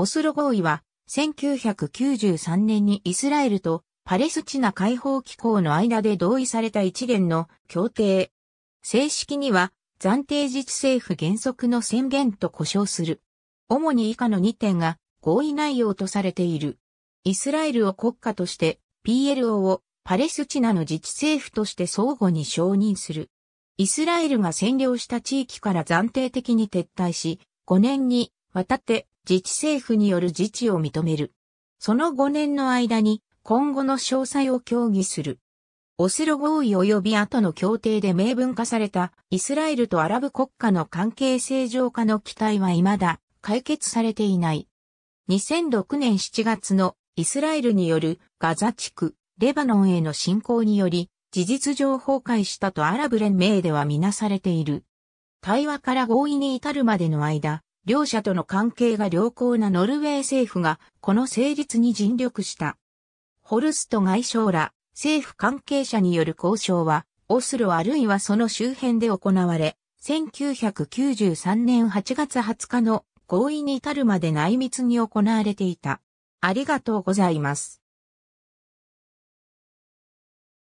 オスロ合意は、1993年にイスラエルとパレスチナ解放機構の間で同意された一連の協定。正式には暫定自治政府原則の宣言と呼称する。主に以下の2点が合意内容とされている。イスラエルを国家として、PLO をパレスチナの自治政府として相互に承認する。イスラエルが占領した地域から暫定的に撤退し、5年にわたって自治政府による自治を認める。その5年の間に今後の詳細を協議する。オスロ合意及び後の協定で明文化されたイスラエルとアラブ国家の関係正常化の期待は未だ解決されていない。2006年7月のイスラエルによるガザ地区、レバノンへの侵攻により事実上崩壊したとアラブ連盟ではみなされている。対話から合意に至るまでの間、両者との関係が良好なノルウェー政府が、この成立に尽力した。ホルスト外相ら、政府関係者による交渉は、オスロあるいはその周辺で行われ、1993年8月20日の合意に至るまで内密に行われていた。ありがとうございます。